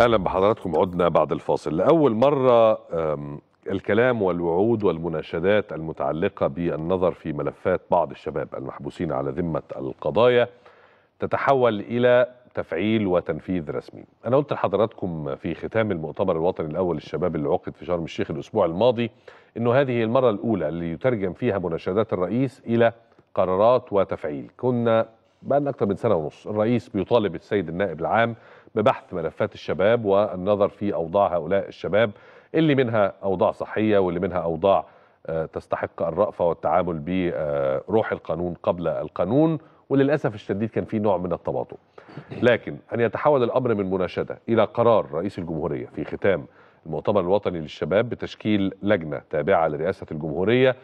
اهلا بحضراتكم عدنا بعد الفاصل لاول مره الكلام والوعود والمناشدات المتعلقه بالنظر في ملفات بعض الشباب المحبوسين على ذمه القضايا تتحول الى تفعيل وتنفيذ رسمي. انا قلت لحضراتكم في ختام المؤتمر الوطني الاول للشباب اللي عقد في شرم الشيخ الاسبوع الماضي أنه هذه المرة الأولى اللي يترجم فيها مناشدات الرئيس إلى قرارات وتفعيل كنا بقى لنا أكثر من سنة ونص الرئيس بيطالب السيد النائب العام ببحث ملفات الشباب والنظر في أوضاع هؤلاء الشباب اللي منها أوضاع صحية واللي منها أوضاع آه، تستحق الرأفة والتعامل بروح القانون قبل القانون وللأسف الشديد كان في نوع من التباطؤ لكن أن يتحول الأمر من مناشدة إلى قرار رئيس الجمهورية في ختام المؤتمر الوطني للشباب بتشكيل لجنة تابعة لرئاسة الجمهورية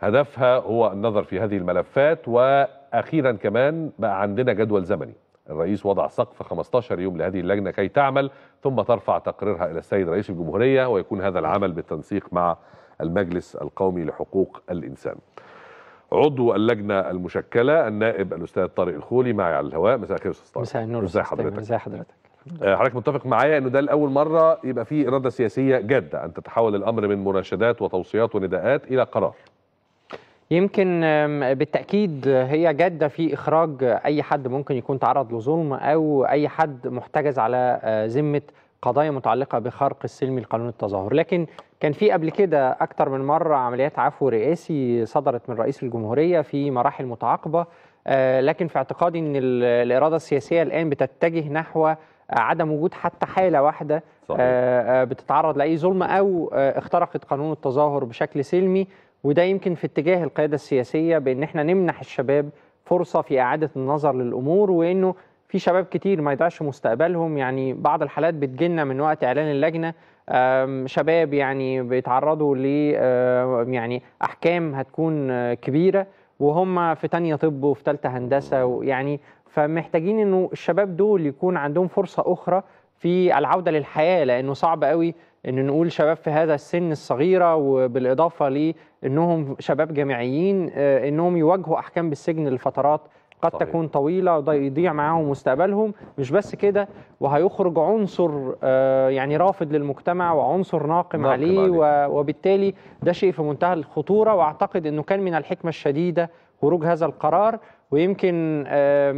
هدفها هو النظر في هذه الملفات وأخيرا كمان بقى عندنا جدول زمني الرئيس وضع سقف 15 يوم لهذه اللجنة كي تعمل ثم ترفع تقريرها إلى السيد رئيس الجمهورية ويكون هذا العمل بالتنسيق مع المجلس القومي لحقوق الإنسان عضو اللجنة المشكلة النائب الأستاذ طارق الخولي معي على الهواء مساء الخير أستاذ طارق مساء النور مساء حضرتك مساء حضرتك آه، حضرتك متفق معايا انه ده لاول مره يبقى في اراده سياسيه جاده ان تتحول الامر من مناشدات وتوصيات ونداءات الى قرار يمكن بالتأكيد هي جادة في إخراج أي حد ممكن يكون تعرض لظلم أو أي حد محتجز على آه، ذمة قضايا متعلقة بخرق السلم لقانون التظاهر لكن كان في قبل كده أكتر من مرة عمليات عفو رئاسي صدرت من رئيس الجمهورية في مراحل متعاقبة آه، لكن في اعتقادي أن الإرادة السياسية الآن بتتجه نحو عدم وجود حتى حاله واحده صحيح. آه، آه، بتتعرض لاي ظلم او آه، اخترقت قانون التظاهر بشكل سلمي وده يمكن في اتجاه القياده السياسيه بان احنا نمنح الشباب فرصه في اعاده النظر للامور وانه في شباب كتير ما يضيعش مستقبلهم يعني بعض الحالات بتجيلنا من وقت اعلان اللجنه شباب يعني بيتعرضوا ل يعني احكام هتكون كبيره وهم في تانية طب وفي تالتة هندسة ويعني فمحتاجين انه الشباب دول يكون عندهم فرصه اخرى في العوده للحياه لانه صعب قوي ان نقول شباب في هذا السن الصغيره وبالاضافه لانهم شباب جامعيين آه، انهم يواجهوا احكام بالسجن لفترات قد صحيح. تكون طويله وده يضيع معاهم مستقبلهم مش بس كده وهيخرج عنصر آه، يعني رافض للمجتمع وعنصر ناقم, ناقم عليه, عليه. وبالتالي ده شيء في منتهى الخطوره واعتقد انه كان من الحكمه الشديده خروج هذا القرار ويمكن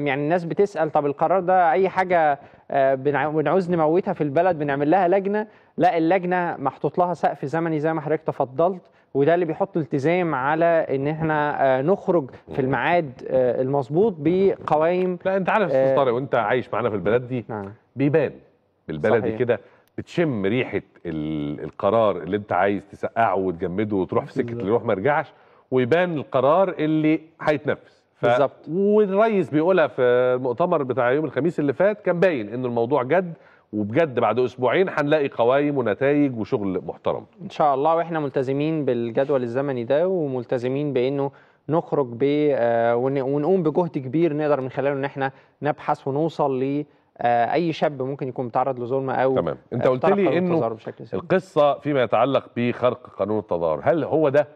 يعني الناس بتسال طب القرار ده اي حاجه آه، بنعوز نموتها في البلد بنعمل لها لجنه لا اللجنه محطوط لها سقف زمني زي ما حضرتك تفضلت وده اللي بيحط التزام على ان احنا آه، نخرج في الميعاد آه، المظبوط بقوائم لا انت عارف استاذ طارق وانت عايش معانا في البلد دي نعم. بيبان بالبلدي كده بتشم ريحه القرار اللي انت عايز تسقعه وتجمده وتروح في سكه اللي يروح ما يرجعش ويبان القرار اللي هيتنفذ ف... بالظبط والريس بيقولها في المؤتمر بتاع يوم الخميس اللي فات كان باين ان الموضوع جد وبجد بعد اسبوعين هنلاقي قوايم ونتائج وشغل محترم ان شاء الله واحنا ملتزمين بالجدول الزمني ده وملتزمين بانه نخرج ب آه، ونقوم بجهد كبير نقدر من خلاله ان احنا نبحث ونوصل ل آه، اي شاب ممكن يكون متعرض لظلم او تمام انت قلت لي انه القصه فيما يتعلق بخرق قانون التظاهر هل هو ده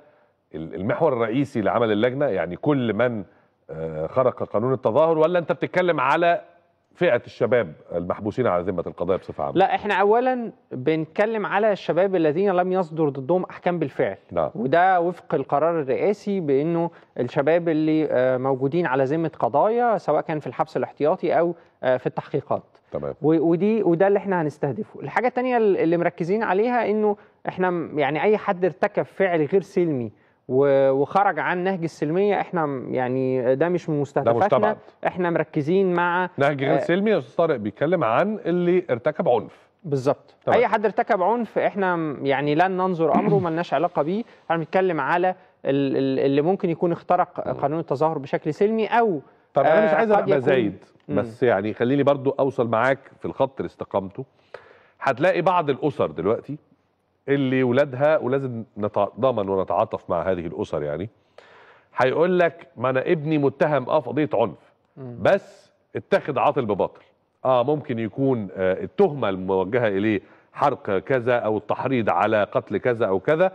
المحور الرئيسي لعمل اللجنه يعني كل من آه، خرق قانون التظاهر ولا انت بتتكلم على فئه الشباب المحبوسين على ذمه القضاء بصفه عامه لا احنا اولا بنتكلم على الشباب الذين لم يصدر ضدهم احكام بالفعل لا. نعم. وده وفق القرار الرئاسي بانه الشباب اللي آه، موجودين على ذمه قضايا سواء كان في الحبس الاحتياطي او آه، في التحقيقات تمام ودي وده اللي احنا هنستهدفه الحاجه الثانيه اللي مركزين عليها انه احنا يعني اي حد ارتكب فعل غير سلمي وخرج عن نهج السلميه احنا يعني ده مش من مستهدفاتنا احنا مركزين مع نهج غير آه، سلمي يا استاذ طارق بيتكلم عن اللي ارتكب عنف بالظبط اي حد ارتكب عنف احنا يعني لن ننظر امره ملناش علاقه بيه احنا بنتكلم على اللي ممكن يكون اخترق قانون التظاهر بشكل سلمي او طب انا مش آه، عايز ابقى زايد بس يعني خليني برضو اوصل معاك في الخط اللي استقامته هتلاقي بعض الاسر دلوقتي اللي ولادها ولازم نتضامن ونتعاطف مع هذه الاسر يعني هيقول لك ما انا ابني متهم اه في قضيه عنف بس اتخذ عاطل بباطل اه ممكن يكون آه التهمه الموجهه اليه حرق كذا او التحريض على قتل كذا او كذا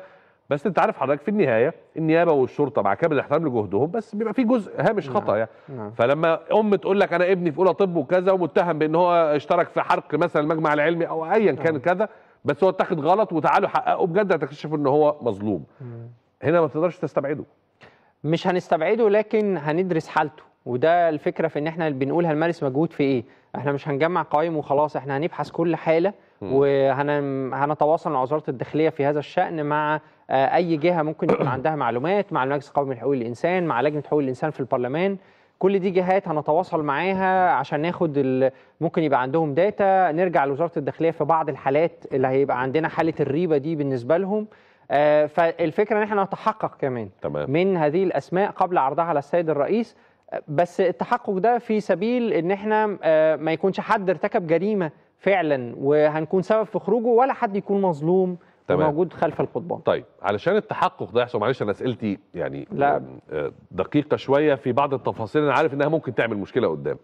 بس انت عارف حضرتك في النهايه النيابه والشرطه مع كامل الاحترام لجهدهم بس بيبقى في جزء هامش خطا نعم، يعني نعم. فلما ام تقول لك انا ابني في اولى طب وكذا ومتهم بان هو اشترك في حرق مثلا المجمع العلمي او ايا كان نعم. كذا بس هو اتاخد غلط وتعالوا حققوا بجد هتكتشفوا ان هو مظلوم هنا ما تقدرش تستبعده مش هنستبعده لكن هندرس حالته وده الفكره في ان احنا بنقول هنمارس مجهود في ايه احنا مش هنجمع قوائم وخلاص احنا هنبحث كل حاله وهنتواصل مع وزاره الداخليه في هذا الشان مع آه، اي جهه ممكن يكون عندها معلومات مع المجلس القومي لحقوق الانسان مع لجنه حقوق الانسان في البرلمان كل دي جهات هنتواصل معاها عشان ناخد ممكن يبقى عندهم داتا نرجع لوزاره الداخليه في بعض الحالات اللي هيبقى عندنا حاله الريبه دي بالنسبه لهم آه، فالفكره ان احنا نتحقق كمان تمام. من هذه الاسماء قبل عرضها على السيد الرئيس آه، بس التحقق ده في سبيل ان احنا آه، ما يكونش حد ارتكب جريمه فعلا وهنكون سبب في خروجه ولا حد يكون مظلوم تمام. موجود خلف القضبان طيب علشان التحقق ده يحصل معلش انا اسئلتي يعني لا. آه، دقيقه شويه في بعض التفاصيل انا عارف انها ممكن تعمل مشكله قدام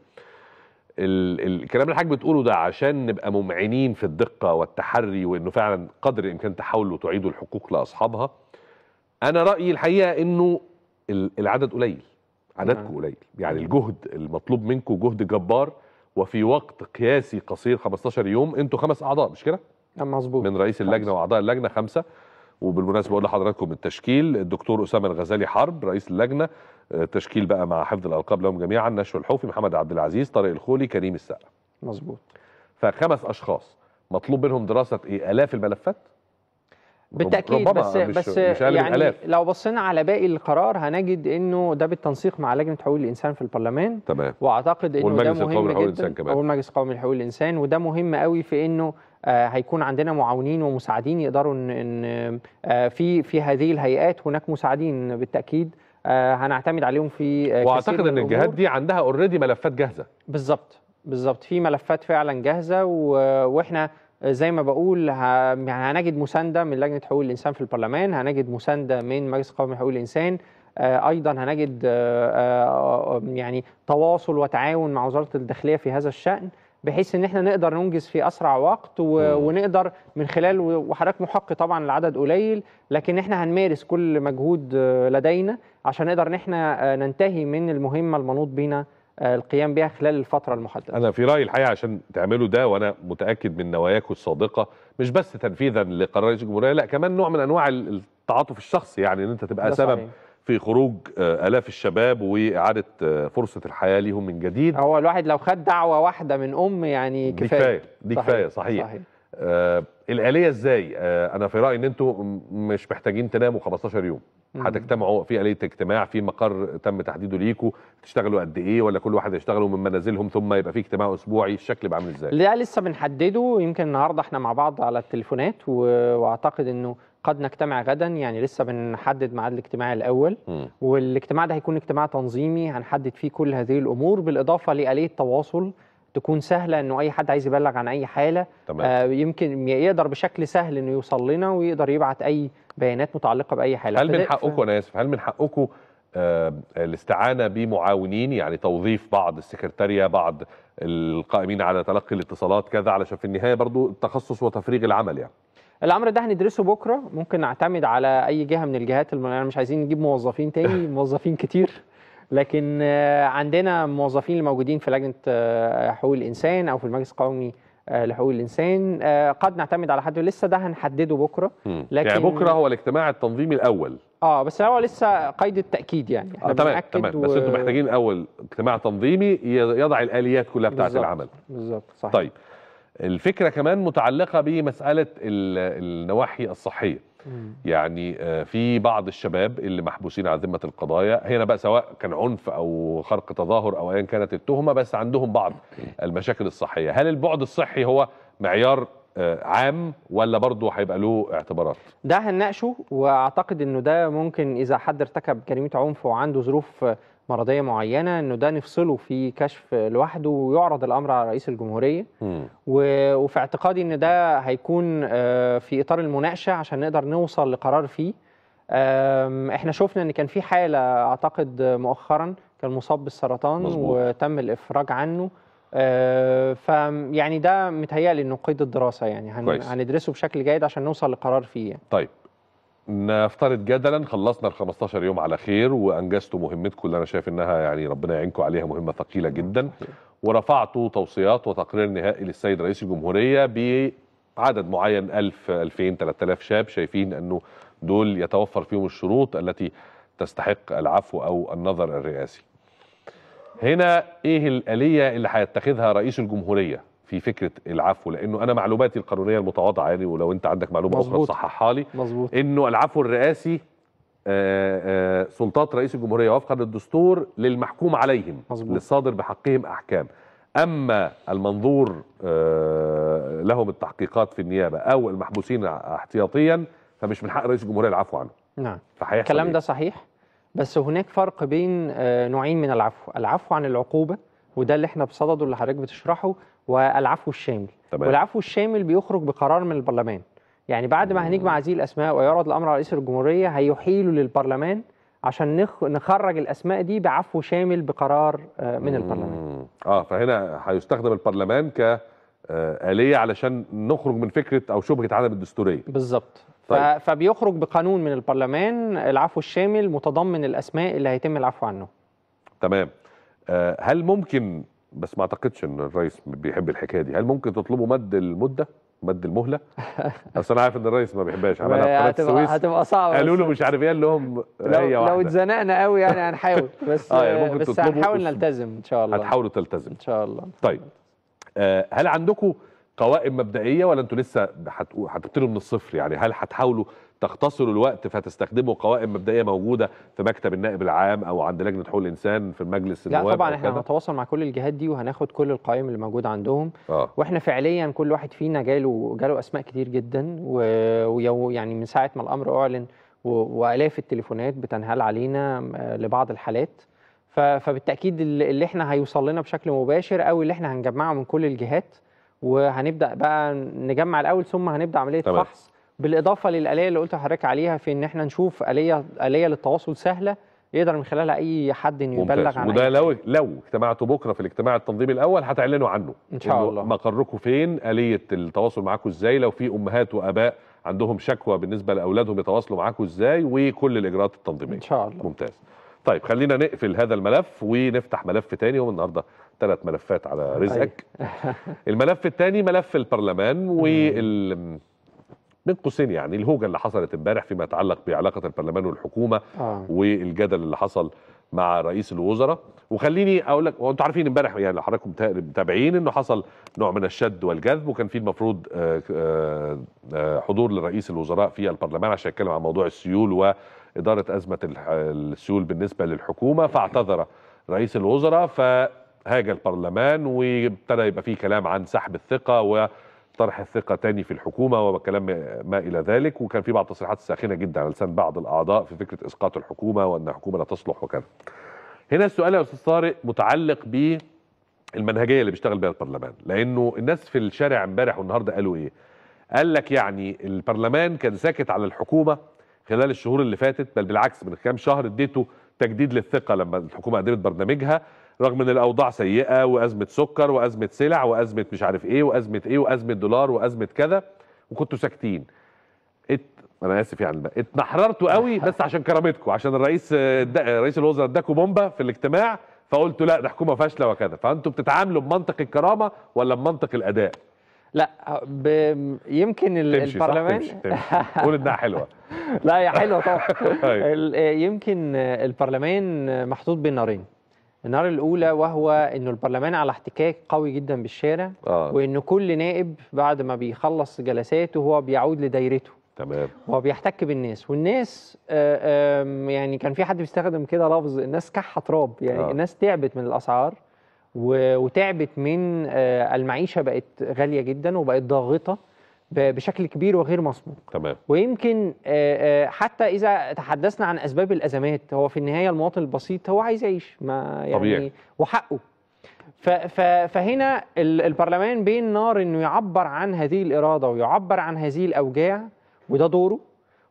الكلام اللي حضرتك بتقوله ده عشان نبقى ممعنين في الدقه والتحري وانه فعلا قدر الامكان تحاولوا تعيدوا الحقوق لاصحابها انا رايي الحقيقه انه العدد قليل عددكم نعم. قليل يعني الجهد المطلوب منكم جهد جبار وفي وقت قياسي قصير 15 يوم انتوا خمس اعضاء مش كده نعم، مظبوط من رئيس اللجنه واعضاء اللجنه خمسه وبالمناسبه اقول لحضراتكم التشكيل الدكتور اسامه الغزالي حرب رئيس اللجنه التشكيل آه، بقى مع حفظ الالقاب لهم جميعا نشوى الحوفي محمد عبد العزيز طارق الخولي كريم السقا مظبوط فخمس اشخاص مطلوب منهم دراسه ايه الاف الملفات بالتاكيد بس مش بس مش يعني الألاف. لو بصينا على باقي القرار هنجد انه ده بالتنسيق مع لجنه حقوق الانسان في البرلمان تمام واعتقد انه ده مهم جدا والمجلس القومي لحقوق الانسان كمان والمجلس القومي لحقوق الانسان وده مهم قوي في انه آه، هيكون عندنا معاونين ومساعدين يقدروا ان آه، في في هذه الهيئات هناك مساعدين بالتاكيد آه، هنعتمد عليهم في واعتقد ان الجهات دي عندها اوريدي ملفات جاهزه بالظبط بالظبط في ملفات فعلا جاهزه واحنا زي ما بقول يعني هنجد مسانده من لجنه حقوق الانسان في البرلمان هنجد مسانده من مجلس قومي حقوق الانسان ايضا هنجد يعني تواصل وتعاون مع وزاره الداخليه في هذا الشان بحيث ان احنا نقدر ننجز في اسرع وقت و... ونقدر من خلال وحضرتك محق طبعا العدد قليل لكن احنا هنمارس كل مجهود آه، لدينا عشان نقدر ان احنا آه، ننتهي من المهمه المنوط بينا آه، القيام بها خلال الفتره المحدده. انا في رايي الحقيقه عشان تعملوا ده وانا متاكد من نواياكم الصادقه مش بس تنفيذا لقرار الجمهوريه لا كمان نوع من انواع التعاطف الشخصي يعني ان انت تبقى سبب صحيح. في خروج آه، آلاف الشباب وإعادة آه، فرصة الحياة ليهم من جديد هو الواحد لو خد دعوة واحدة من أم يعني كفاية دي كفاية دي كفاية صحيح, صحيح. آه الآلية إزاي؟ آه أنا في رأيي إن انتم مش محتاجين تناموا 15 يوم هتجتمعوا في آلية اجتماع في مقر تم تحديده ليكوا تشتغلوا قد إيه ولا كل واحد يشتغلوا من منازلهم ثم يبقى في اجتماع أسبوعي الشكل بقى عامل إزاي؟ لا لسه بنحدده يمكن النهاردة إحنا مع بعض على التليفونات وأعتقد إنه قد نجتمع غدا يعني لسه بنحدد ميعاد الاجتماع الاول م. والاجتماع ده هيكون اجتماع تنظيمي هنحدد فيه كل هذه الامور بالاضافه لاليه التواصل تكون سهله انه اي حد عايز يبلغ عن اي حاله تمام. آه يمكن يقدر بشكل سهل انه يوصل لنا ويقدر يبعت اي بيانات متعلقه باي حاله هل من حقكم انا اسف هل من حقكم آه الاستعانه بمعاونين يعني توظيف بعض السكرتاريه بعض القائمين على تلقي الاتصالات كذا علشان في النهايه برضو التخصص وتفريغ العمل يعني الامر ده هندرسه بكره ممكن نعتمد على اي جهه من الجهات اللي يعني مش عايزين نجيب موظفين تاني موظفين كتير لكن آه، عندنا موظفين الموجودين في لجنه آه، حقوق الانسان او في المجلس القومي آه، لحقوق الانسان قد نعتمد على حد لسه ده هنحدده بكره يعني لكن يعني بكره هو الاجتماع التنظيمي الاول اه بس هو لسه قيد التاكيد يعني احنا آه تمام تمام و... بس انتم محتاجين الاول اجتماع تنظيمي يضع الاليات كلها بتاعه العمل بالظبط صحيح طيب الفكره كمان متعلقه بمساله النواحي الصحيه يعني آه، في بعض الشباب اللي محبوسين على ذمه القضايا هنا بقى سواء كان عنف او خرق تظاهر او ايا كانت التهمه بس عندهم بعض المشاكل الصحيه هل البعد الصحي هو معيار آه، عام ولا برضه هيبقى له اعتبارات ده هنناقشه واعتقد انه ده ممكن اذا حد ارتكب جريمه عنف وعنده ظروف مرضيه معينه انه ده نفصله في كشف لوحده ويعرض الامر على رئيس الجمهوريه و... وفي اعتقادي ان ده هيكون آه، في اطار المناقشه عشان نقدر نوصل لقرار فيه احنا شفنا ان كان في حاله اعتقد مؤخرا كان مصاب بالسرطان مزبوط. وتم الافراج عنه آه، ف فيعني ده متهيألي انه قيد الدراسه يعني هن... كويس. هندرسه بشكل جيد عشان نوصل لقرار فيه يعني. طيب نفترض جدلا خلصنا ال 15 يوم على خير وانجزتوا مهمتكم اللي انا شايف انها يعني ربنا يعينكم عليها مهمه ثقيله جدا ورفعتوا توصيات وتقرير نهائي للسيد رئيس الجمهوريه بعدد معين 1000 2000 3000 شاب شايفين انه دول يتوفر فيهم الشروط التي تستحق العفو او النظر الرئاسي. هنا ايه الاليه اللي هيتخذها رئيس الجمهوريه في فكره العفو لانه انا معلوماتي القانونيه المتواضعه يعني ولو انت عندك معلومه مزبوط. اخرى صححها لي انه العفو الرئاسي آآ آه، آآ آه، سلطات رئيس الجمهوريه وفقا للدستور للمحكوم عليهم مزبوط. للصادر بحقهم احكام اما المنظور آه، لهم التحقيقات في النيابه او المحبوسين احتياطيا فمش من حق رئيس الجمهوريه العفو عنه نعم إيه؟ الكلام ده صحيح بس هناك فرق بين نوعين من العفو العفو عن العقوبه وده اللي احنا بصدده اللي حضرتك بتشرحه والعفو الشامل تمام. والعفو الشامل بيخرج بقرار من البرلمان يعني بعد ما هنجمع هذه الاسماء ويعرض الامر على رئيس الجمهوريه هيحيله للبرلمان عشان نخرج الاسماء دي بعفو شامل بقرار آه، من البرلمان. اه فهنا هيستخدم البرلمان كآليه آه، علشان نخرج من فكره او شبهه عدم الدستوريه. بالظبط. طيب. فبيخرج بقانون من البرلمان العفو الشامل متضمن الاسماء اللي هيتم العفو عنه. تمام. آه، هل ممكن بس ما اعتقدش ان الرئيس بيحب الحكايه دي هل ممكن تطلبوا مد المده مد المهله اصل انا عارف ان الرئيس ما بيحبهاش عملها في قناه السويس هتبقى صعبه قالوا له مش عارف ايه قال لهم لو, لو اتزنقنا قوي يعني هنحاول بس آه يعني ممكن بس هنحاول نلتزم ان شاء الله هتحاولوا تلتزم ان شاء الله طيب آه هل عندكم قوائم مبدئيه ولا انتوا لسه هتبتدوا من الصفر يعني هل هتحاولوا تختصر الوقت فتستخدمه قوائم مبدئيه موجوده في مكتب النائب العام او عند لجنه حقوق الانسان في المجلس النواب لا طبعا احنا هنتواصل مع كل الجهات دي وهناخد كل القوائم اللي موجوده عندهم آه. واحنا فعليا كل واحد فينا جاله جاله اسماء كتير جدا ويعني من ساعه ما الامر اعلن والاف التليفونات بتنهال علينا آه، لبعض الحالات فبالتاكيد اللي احنا هيوصل لنا بشكل مباشر او اللي احنا هنجمعه من كل الجهات وهنبدا بقى نجمع الاول ثم هنبدا عمليه فحص بالاضافه للاليه اللي قلت لحضرتك عليها في ان احنا نشوف اليه اليه للتواصل سهله يقدر من خلالها اي حد ان يبلغ عن وده لو لو اجتمعتوا بكره في الاجتماع التنظيمي الاول هتعلنوا عنه ان شاء الله مقركم فين اليه التواصل معاكم ازاي لو في امهات واباء عندهم شكوى بالنسبه لاولادهم يتواصلوا معاكم ازاي وكل الاجراءات التنظيميه ان شاء الله ممتاز طيب خلينا نقفل هذا الملف ونفتح ملف تاني هو النهارده ثلاث ملفات على رزقك طيب. الملف الثاني ملف البرلمان وال بين قوسين يعني الهوجه اللي حصلت امبارح فيما يتعلق بعلاقه البرلمان والحكومه آه. والجدل اللي حصل مع رئيس الوزراء وخليني اقول لك وانتم عارفين امبارح يعني لو حضراتكم متابعين انه حصل نوع من الشد والجذب وكان في المفروض آه، آه، آه، حضور لرئيس الوزراء في البرلمان عشان يتكلم عن موضوع السيول واداره ازمه السيول بالنسبه للحكومه فاعتذر رئيس الوزراء فهاج البرلمان وابتدى يبقى فيه كلام عن سحب الثقه و طرح الثقه تاني في الحكومه وكلام ما الى ذلك وكان في بعض التصريحات ساخنه جدا على لسان بعض الاعضاء في فكره اسقاط الحكومه وان الحكومه لا تصلح وكذا. هنا السؤال يا استاذ طارق متعلق بالمنهجية اللي بيشتغل بها البرلمان لانه الناس في الشارع امبارح والنهارده قالوا ايه؟ قال لك يعني البرلمان كان ساكت على الحكومه خلال الشهور اللي فاتت بل بالعكس من كام شهر اديته تجديد للثقه لما الحكومه قدمت برنامجها رغم ان الاوضاع سيئه وازمه سكر وازمه سلع وازمه مش عارف ايه وازمه ايه وازمه دولار وازمه كذا وكنتوا ساكتين ات... انا اسف يعني اتنحررتوا قوي بس عشان كرامتكم عشان الرئيس دا... رئيس الوزراء اداكم بومبا في الاجتماع فقلتوا لا ده حكومه فاشله وكذا فانتوا بتتعاملوا بمنطق الكرامه ولا بمنطق الاداء لا ب... يمكن ال... تمشي البرلمان تمشي تمشي قول انها حلوه لا هي حلوه طبعا طيب. يمكن البرلمان محطوط بين نارين النار الاولى وهو انه البرلمان على احتكاك قوي جدا بالشارع آه. وان كل نائب بعد ما بيخلص جلساته هو بيعود لدايرته تمام هو بيحتك بالناس والناس آآ آه، آآ يعني كان في حد بيستخدم كده لفظ الناس كحه تراب يعني آه. الناس تعبت من الاسعار وتعبت من آه، المعيشه بقت غاليه جدا وبقت ضاغطه بشكل كبير وغير مسبوق تمام ويمكن آه، آه، حتى اذا تحدثنا عن اسباب الازمات هو في النهايه المواطن البسيط هو عايز يعيش ما يعني طبيعي. وحقه فهنا البرلمان بين نار انه يعبر عن هذه الاراده ويعبر عن هذه الاوجاع وده دوره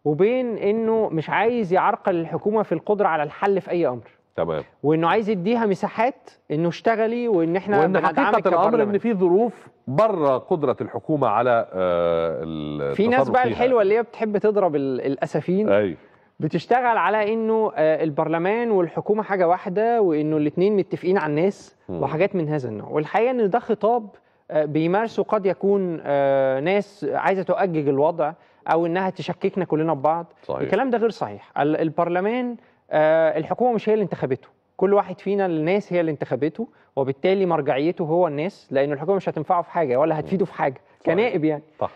وبين انه مش عايز يعرقل الحكومه في القدره على الحل في اي امر تمام وانه عايز يديها مساحات انه اشتغلي وان احنا وان حقيقه الامر ان في ظروف بره قدره الحكومه على آه في ناس بقى الحلوه اللي هي بتحب تضرب الاسفين ايوه بتشتغل على انه آه، البرلمان والحكومه حاجه واحده وانه الاثنين متفقين على الناس وحاجات من هذا النوع والحقيقه ان ده خطاب آه، بيمارسه قد يكون آه، ناس عايزه تؤجج الوضع او انها تشككنا كلنا ببعض صحيح. الكلام ده غير صحيح البرلمان آه، الحكومه مش هي اللي انتخبته كل واحد فينا الناس هي اللي انتخبته وبالتالي مرجعيته هو الناس لان الحكومه مش هتنفعه في حاجه ولا هتفيده في حاجه كنائب يعني صح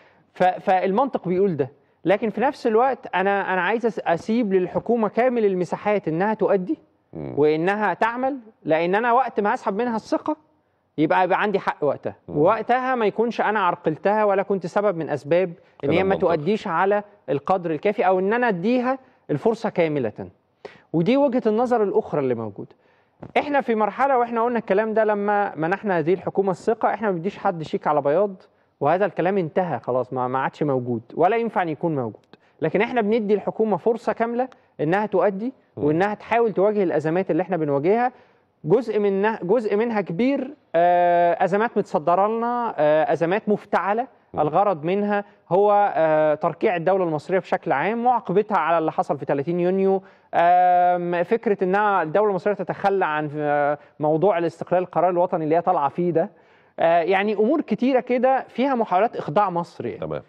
فالمنطق بيقول ده لكن في نفس الوقت انا انا عايز اسيب للحكومه كامل المساحات انها تؤدي وانها تعمل لان انا وقت ما هسحب منها الثقه يبقى يبقى عندي حق وقتها ووقتها ما يكونش انا عرقلتها ولا كنت سبب من اسباب ان هي ما تؤديش على القدر الكافي او ان انا اديها الفرصه كامله ودي وجهه النظر الاخرى اللي موجوده احنا في مرحله واحنا قلنا الكلام ده لما منحنا هذه الحكومه الثقه احنا ما بنديش حد شيك على بياض وهذا الكلام انتهى خلاص ما عادش موجود ولا ينفع ان يكون موجود لكن احنا بندي الحكومه فرصه كامله انها تؤدي وانها تحاول تواجه الازمات اللي احنا بنواجهها جزء منها جزء منها كبير آه، ازمات متصدره لنا آه، ازمات مفتعله الغرض منها هو آه، تركيع الدولة المصرية بشكل عام معاقبتها على اللي حصل في 30 يونيو فكرة أنها الدولة المصرية تتخلى عن آه، موضوع الاستقلال القرار الوطني اللي هي طالعة فيه ده آه، يعني أمور كتيرة كده فيها محاولات إخضاع مصر يعني. تمام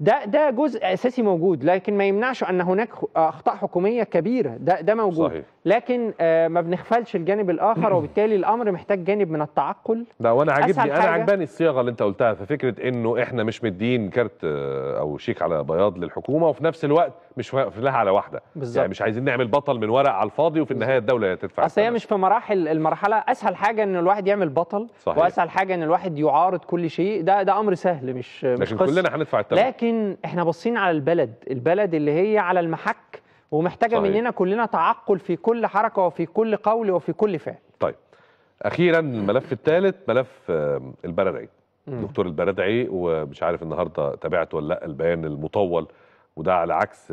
ده ده جزء اساسي موجود لكن ما يمنعش ان هناك اخطاء حكوميه كبيره ده ده موجود صحيح. لكن آه، ما بنغفلش الجانب الاخر وبالتالي الامر محتاج جانب من التعقل ده وانا عاجبني انا عجباني الصياغه اللي انت قلتها ففكره انه احنا مش مدين كارت آه، او شيك على بياض للحكومه وفي نفس الوقت مش لها على واحده بالزبط. يعني مش عايزين نعمل بطل من ورق على الفاضي وفي النهايه الدوله تدفع اصل هي مش في مراحل المرحله اسهل حاجه ان الواحد يعمل بطل صحيح. واسهل حاجه ان الواحد يعارض كل شيء ده ده امر سهل مش لكن مش كلنا هندفع التمن لكن احنا باصين على البلد البلد اللي هي على المحك ومحتاجه صحيح. مننا كلنا تعقل في كل حركه وفي كل قول وفي كل فعل طيب اخيرا الملف الثالث ملف البرادعي دكتور البرادعي ومش عارف النهارده تابعت ولا لا البيان المطول وده على عكس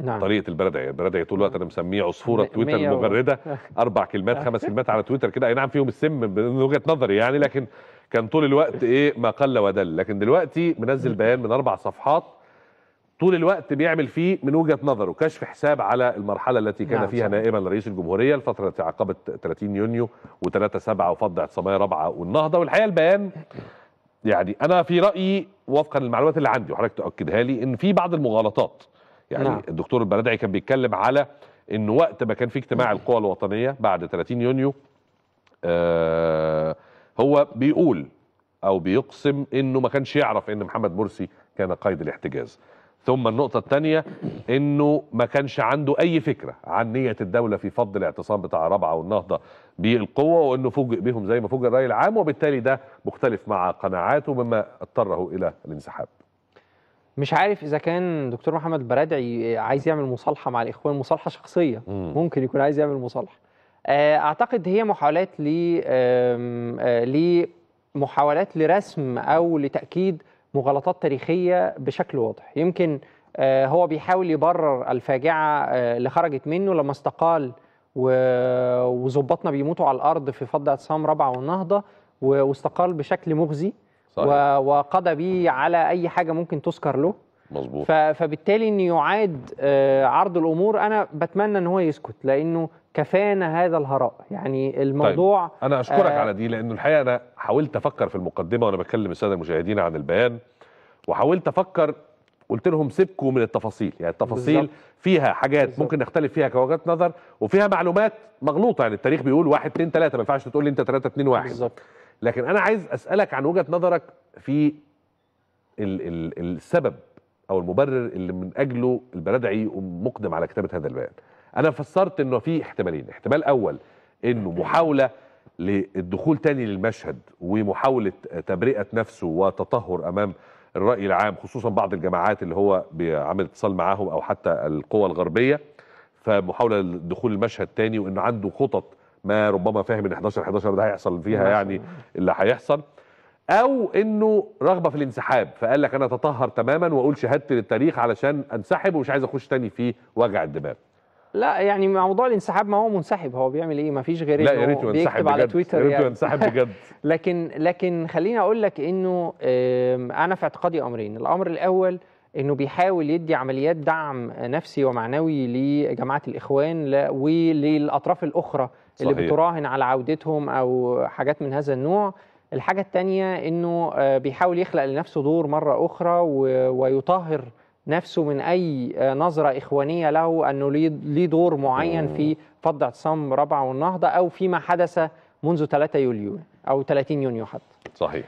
نعم. طريقه البردعي البردعي طول الوقت انا مسميه عصفوره تويتر المغرده اربع كلمات خمس كلمات على تويتر كده اي نعم فيهم السم من وجهه نظري يعني لكن كان طول الوقت ايه ما قل ودل لكن دلوقتي منزل بيان من اربع صفحات طول الوقت بيعمل فيه من وجهه نظره كشف حساب على المرحله التي كان نعم فيها نائبا لرئيس الجمهوريه الفتره التي عقبت 30 يونيو و3 7 وفض عصاميه رابعه والنهضه والحقيقه البيان يعني انا في رايي وفقا للمعلومات اللي عندي وحضرتك تاكدها لي ان في بعض المغالطات يعني نعم. الدكتور البلدعي كان بيتكلم على ان وقت ما كان في اجتماع القوى الوطنيه بعد 30 يونيو آه هو بيقول او بيقسم انه ما كانش يعرف ان محمد مرسي كان قائد الاحتجاز ثم النقطة الثانية انه ما كانش عنده اي فكرة عن نية الدولة في فض الاعتصام بتاع رابعة والنهضة بالقوة وانه فوجئ بهم زي ما فوجئ الرأي العام وبالتالي ده مختلف مع قناعاته مما اضطره الى الانسحاب مش عارف اذا كان دكتور محمد برادعي عايز يعمل مصالحة مع الاخوان مصالحة شخصية ممكن يكون عايز يعمل مصالحة آه، اعتقد هي محاولات ل آه، محاولات لرسم او لتأكيد مغالطات تاريخيه بشكل واضح يمكن آه، هو بيحاول يبرر الفاجعه آه، اللي خرجت منه لما استقال وظباطنا بيموتوا على الارض في فض اعتصام رابعه والنهضه واستقال بشكل مخزي صحيح. وقضى به على اي حاجه ممكن تذكر له مظبوط فبالتالي ان يعاد آه، عرض الامور انا بتمنى ان هو يسكت لانه كفانا هذا الهراء يعني الموضوع طيب. انا اشكرك آه على دي لانه الحقيقه انا حاولت افكر في المقدمه وانا بكلم الساده المشاهدين عن البيان وحاولت افكر قلت لهم سيبكم من التفاصيل يعني التفاصيل بالزبط. فيها حاجات بالزبط. ممكن نختلف فيها كوجهات نظر وفيها معلومات مغلوطه يعني التاريخ بيقول 1 2 3 ما ينفعش تقول لي انت 3 2 1 بالظبط لكن انا عايز اسالك عن وجهه نظرك في ال ال السبب او المبرر اللي من اجله البرادعي مقدم على كتابه هذا البيان انا فسرت انه في احتمالين احتمال اول انه محاوله للدخول تاني للمشهد ومحاوله تبرئه نفسه وتطهر امام الراي العام خصوصا بعض الجماعات اللي هو عامل اتصال معاهم او حتى القوى الغربيه فمحاوله لدخول المشهد تاني وانه عنده خطط ما ربما فاهم ان 11 11 ده هيحصل فيها يعني اللي هيحصل او انه رغبه في الانسحاب فقال لك انا اتطهر تماما واقول شهادتي للتاريخ علشان انسحب ومش عايز اخش تاني في وجع الدماغ لا يعني موضوع الانسحاب ما هو منسحب هو بيعمل ايه ما فيش غير لا يا ريته بيكتب على تويتر يا ريته ينسحب بجد لكن لكن خليني اقول لك انه انا في اعتقادي امرين الامر الاول انه بيحاول يدي عمليات دعم نفسي ومعنوي لجماعه الاخوان وللاطراف الاخرى صحيح. اللي بتراهن على عودتهم او حاجات من هذا النوع الحاجه الثانيه انه آه، بيحاول يخلق لنفسه دور مره اخرى ويطهر نفسه من اي آه، نظره اخوانيه له انه ليه دور معين في فض اعتصام رابعه والنهضه او فيما حدث منذ 3 يوليو او 30 يونيو حتى. صحيح.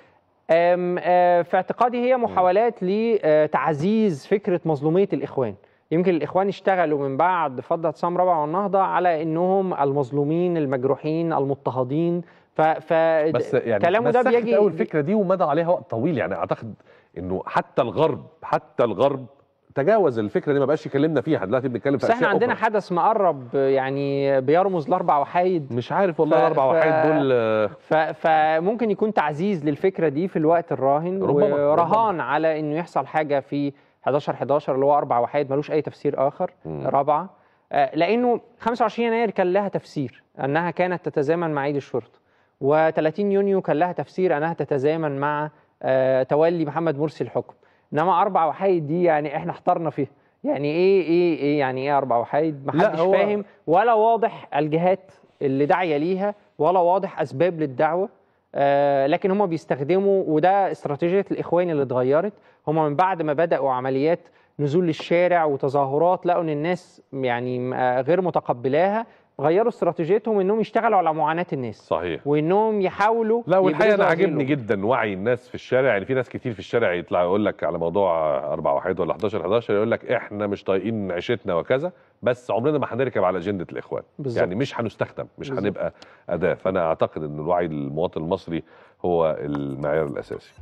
آه، في اعتقادي هي محاولات لتعزيز آه، فكره مظلوميه الاخوان. يمكن الاخوان اشتغلوا من بعد فض اعتصام رابعه والنهضه على انهم المظلومين المجروحين المضطهدين ف, ف بس يعني كلامه ده بيجي قوي الفكره دي ومدى عليها وقت طويل يعني اعتقد انه حتى الغرب حتى الغرب تجاوز الفكره دي ما بقاش يكلمنا فيها دلوقتي بنتكلم في بس احنا عندنا أخرى. حدث مقرب يعني بيرمز لاربع وحايد مش عارف والله ف... الاربع دول ف... فممكن يكون تعزيز للفكره دي في الوقت الراهن ربما ورهان ربما. على انه يحصل حاجه في 11 11 اللي هو اربع وحايد ملوش اي تفسير اخر م. رابعه آه، لانه 25 يناير كان لها تفسير انها كانت تتزامن مع عيد الشرطه و30 يونيو كان لها تفسير انها تتزامن مع آه، تولي محمد مرسي الحكم انما اربع وحيد دي يعني احنا احترنا فيها يعني ايه ايه ايه يعني ايه اربع وحيد محدش فاهم ولا واضح الجهات اللي داعيه ليها ولا واضح اسباب للدعوه آه لكن هم بيستخدموا وده استراتيجيه الاخوان اللي اتغيرت هم من بعد ما بداوا عمليات نزول للشارع وتظاهرات لقوا ان الناس يعني آه، غير متقبلاها غيروا استراتيجيتهم انهم يشتغلوا على معاناه الناس صحيح وانهم يحاولوا لا والحقيقه انا عاجبني جدا وعي الناس في الشارع يعني في ناس كتير في الشارع يطلع يقول لك على موضوع 4 واحد ولا 11 11 يقول لك احنا مش طايقين عيشتنا وكذا بس عمرنا ما هنركب على اجنده الاخوان بالزبط. يعني مش هنستخدم مش بالزبط. هنبقى اداه فانا اعتقد ان الوعي المواطن المصري هو المعيار الاساسي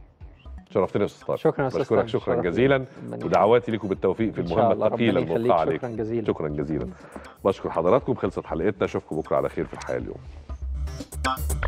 شرفتنا يا استاذ طارق شكرا استاذ بشكرك شكرا جزيلا ودعواتي لكم بالتوفيق في المهمه الثقيله الموقعه عليكم شكرا جزيلا شكرا جزيلا بشكر حضراتكم خلصت حلقتنا اشوفكم بكره على خير في الحياه اليوم